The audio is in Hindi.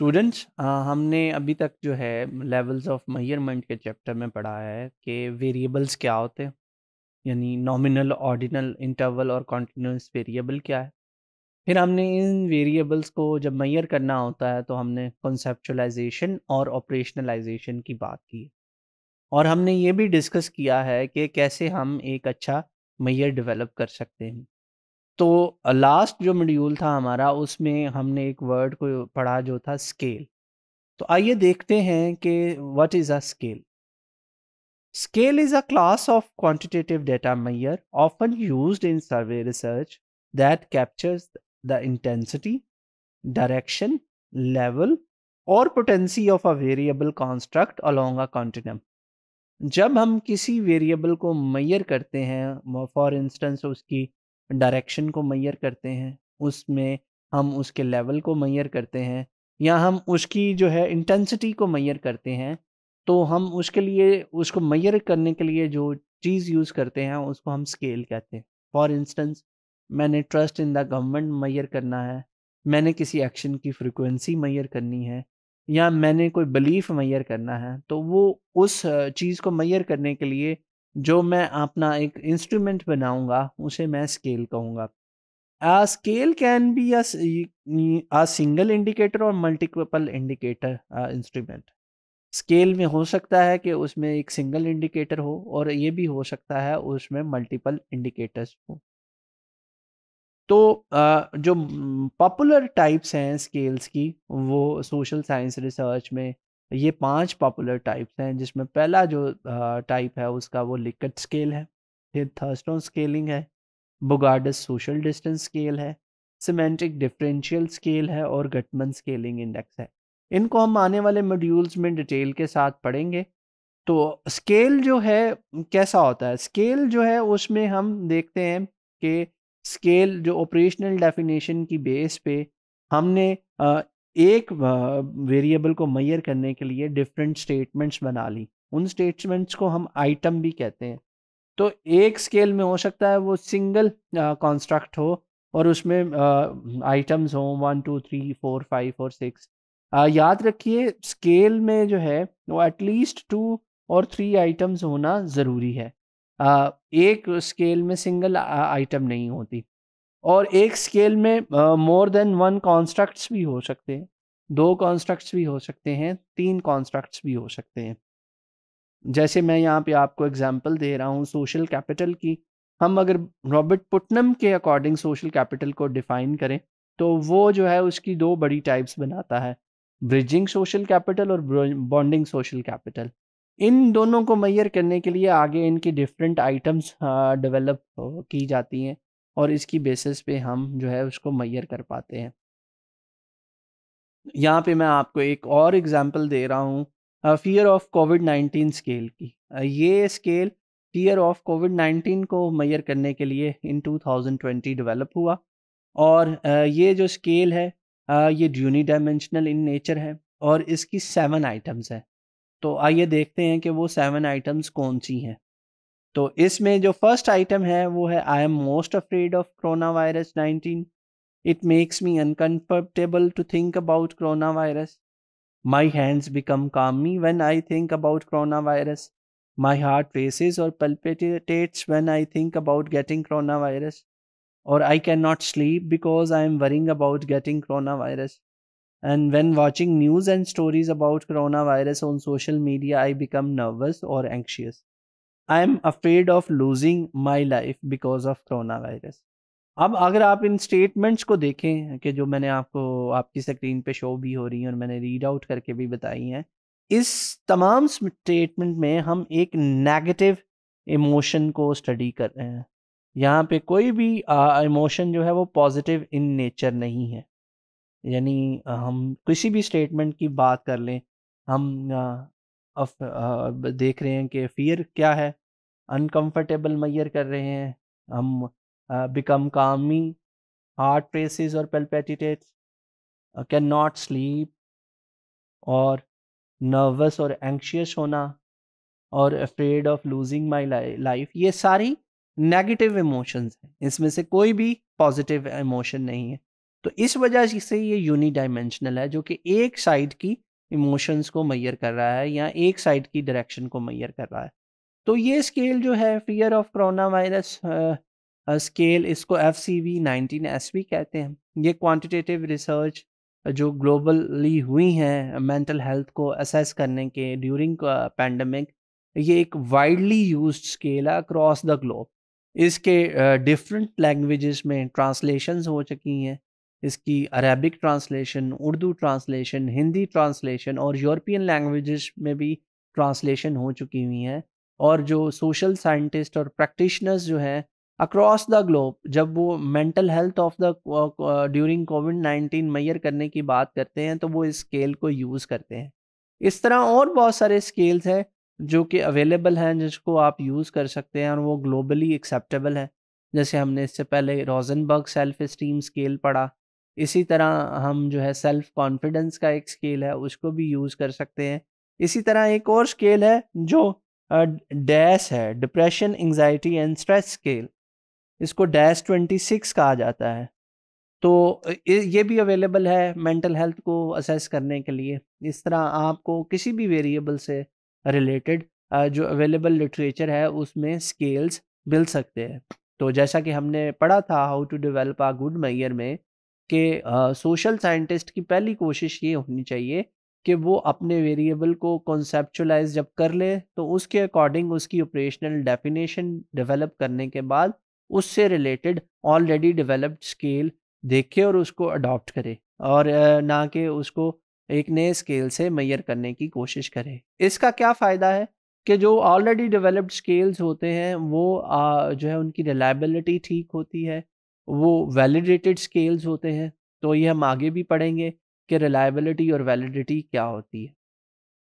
स्टूडेंट्स हमने अभी तक जो है लेवल्स ऑफ मयरमेंट के चैप्टर में पढ़ा है कि वेरिएबल्स क्या होते हैं यानी नॉमिनल ऑर्डिनल इंटरवल और कॉन्टीन्यूस वेरिएबल क्या है फिर हमने इन वेरिएबल्स को जब मैयर करना होता है तो हमने कॉन्सेप्चुलाइजेशन और ऑपरेशनलाइजेशन की बात की और हमने ये भी डिस्कस किया है कि कैसे हम एक अच्छा मैयर डिवेलप कर सकते हैं तो लास्ट जो मॉड्यूल था हमारा उसमें हमने एक वर्ड को पढ़ा जो था स्केल तो आइए देखते हैं कि what is a scale scale is a class of quantitative data measure often use in survey research that captures the intensity direction level और potency of a variable construct along a continuum जब हम किसी वेरिएबल को मैयर करते हैं फॉर इंस्टेंस उसकी डायरेक्शन को मैयर करते हैं उसमें हम उसके लेवल को मैयर करते हैं या हम उसकी जो है इंटेंसिटी को मैयर करते हैं तो हम उसके लिए उसको मैयर करने के लिए जो चीज़ यूज़ करते हैं उसको हम स्केल कहते हैं फॉर इंस्टेंस मैंने trust in the government measure करना है मैंने किसी एक्शन की फ्रिक्वेंसी मैयर करनी है या मैंने कोई बिलीफ मैयर करना है तो वो उस चीज़ को मैयर करने के लिए जो मैं अपना एक इंस्ट्रूमेंट बनाऊंगा उसे मैं स्केल कहूँगा a scale can be a single indicator और मल्टीपल इंडिकेटर इंस्ट्रूमेंट स्केल में हो सकता है कि उसमें एक सिंगल इंडिकेटर हो और ये भी हो सकता है उसमें मल्टीपल इंडिकेटर्स हो तो जो पॉपुलर टाइप्स हैं स्केल्स की वो सोशल साइंस रिसर्च में ये पांच पॉपुलर टाइप्स हैं जिसमें पहला जो टाइप है उसका वो लिकट स्केल है फिर थर्स्टोन स्केलिंग है बुगार्डस सोशल डिस्टेंस स्केल है सिमेंटिक डिफरेंशियल स्केल है और गटमन स्केलिंग इंडेक्स है इनको हम आने वाले मॉड्यूल्स में डिटेल के साथ पढ़ेंगे तो स्केल जो है कैसा होता है स्केल जो है उसमें हम देखते हैं कि स्केल जो ऑपरेशनल डेफिनेशन की बेस पे हमने एक वेरिएबल को मैयर करने के लिए डिफरेंट स्टेटमेंट्स बना ली उन स्टेटमेंट्स को हम आइटम भी कहते हैं तो एक स्केल में हो सकता है वो सिंगल कॉन्स्ट्रक्ट हो और उसमें आइटम्स हों one two three four five और सिक्स याद रखिए स्केल में जो है वो एटलीस्ट टू और थ्री आइटम्स होना ज़रूरी है आ, एक स्केल में सिंगल आइटम नहीं होती और एक स्केल में मोर देन वन कॉन्स्ट्रक्ट्स भी हो सकते हैं दो कॉन्स्ट्रक्ट्स भी हो सकते हैं तीन कॉन्स्ट्रक्ट्स भी हो सकते हैं जैसे मैं यहाँ पे आपको एग्जांपल दे रहा हूँ सोशल कैपिटल की हम अगर रॉबर्ट पुटनम के अकॉर्डिंग सोशल कैपिटल को डिफाइन करें तो वो जो है उसकी दो बड़ी टाइप्स बनाता है ब्रिजिंग सोशल कैपिटल और बॉन्डिंग सोशल कैपिटल इन दोनों को मैयर करने के लिए आगे इनकी डिफरेंट आइटम्स डेवलप की जाती हैं और इसकी बेसिस पे हम जो है उसको मैयर कर पाते हैं यहाँ पे मैं आपको एक और एग्जांपल दे रहा हूँ fear of COVID nineteen scale की ये scale fear of COVID nineteen को मैयर करने के लिए इन 2020 डेवलप हुआ और ये जो स्केल है ये ड्यूनी डायमेंशनल इन नेचर है और इसकी सेवन आइटम्स हैं तो आइए देखते हैं कि वो सेवन आइटम्स कौन सी हैं तो इसमें जो फर्स्ट आइटम है वो है I am most afraid of corona virus nineteen it makes me uncomfortable to think about corona virus my hands become clammy when I think about corona virus my heart faces और palpitates when I think about getting corona virus और I can not sleep because I am worrying about getting corona virus and when watching news and stories about corona virus on social media I become nervous और anxious I am afraid of losing my life because of corona virus अब अगर आप इन स्टेटमेंट्स को देखें कि जो मैंने आपको आपकी स्क्रीन पे शो भी हो रही हैं और मैंने रीड आउट करके भी बताई हैं इस तमाम स्टेटमेंट में हम एक नेगेटिव इमोशन को स्टडी कर रहे हैं यहाँ पे कोई भी इमोशन जो है वो पॉजिटिव इन नेचर नहीं है यानी हम किसी भी स्टेटमेंट की बात कर लें हम आ, अफ, आ, देख रहे हैं कि फियर क्या है अनकंफर्टेबल मैयर कर रहे हैं हम बिकम कामी हार्ट पेसिस और पेल्पेटिटेट कैन नॉट स्लीप और नर्वस और एंक्शियस होना और afraid of losing my life ये सारी नेगेटिव इमोशंस हैं इसमें से कोई भी पॉजिटिव इमोशन नहीं है तो इस वजह से ये यूनी डायमेंशनल है जो कि एक साइड की इमोशंस को मैयर कर रहा है या एक साइड की डायरेक्शन को मैयर कर रहा है तो ये स्केल जो है fear of corona virus scale इसको F C V nineteen S V कहते हैं ये क्वान्टिटेटिव रिसर्च जो ग्लोबली हुई हैं मेंटल हेल्थ को असेस करने के ड्यूरिंग पैंडमिक ये एक वाइडली यूज स्केल है अक्रॉस द ग्लोब इसके डिफरेंट uh, लैंग्वेजेस में ट्रांसलेशंस हो चुकी हैं इसकी Arabic translation Urdu translation Hindi translation और यूरोपियन लैंग्वेजेस में भी ट्रांसलेशन हो चुकी हुई हैं और जो सोशल साइंटिस्ट और प्रैक्टिशनर्स जो हैं अक्रॉस द ग्लोब जब वो mental health of the during COVID nineteen measure करने की बात करते हैं तो वो इस स्केल को यूज़ करते हैं इस तरह और बहुत सारे स्केल्स हैं जो कि अवेलेबल हैं जिसको आप यूज़ कर सकते हैं और वो ग्लोबली एक्सेप्टेबल है जैसे हमने इससे पहले रोजनबर्ग सेल्फ स्टीम स्केल पढ़ा इसी तरह हम जो है सेल्फ कॉन्फिडेंस का एक स्केल है उसको भी यूज़ कर सकते हैं इसी तरह एक और स्केल है जो डैस है depression anxiety and stress scale इसको डैस ट्वेंटी सिक्स कहा जाता है तो ये भी अवेलेबल है मेंटल हेल्थ को असेस करने के लिए इस तरह आपको किसी भी वेरिएबल से रिलेटेड जो अवेलेबल लिटरेचर है उसमें स्केल्स मिल सकते हैं तो जैसा कि हमने पढ़ा था how to develop a good measure में कि सोशल साइंटिस्ट की पहली कोशिश ये होनी चाहिए कि वो अपने वेरिएबल को कॉन्सेपचुलाइज जब कर ले तो उसके अकॉर्डिंग उसकी ऑपरेशनल डेफिनेशन डेवलप करने के बाद उससे रिलेटेड ऑलरेडी डेवलप्ड स्केल देखे और उसको अडॉप्ट करे और ना कि उसको एक नए स्केल से मैयर करने की कोशिश करे इसका क्या फ़ायदा है कि जो ऑलरेडी डेवलप्ड स्केल्स होते हैं वो आ, जो है उनकी रिलायबिलिटी ठीक होती है वो वैलिडेटेड स्केल्स होते हैं तो ये हम आगे भी पढ़ेंगे कि रिलायबिलिटी और वैलिडिटी क्या होती है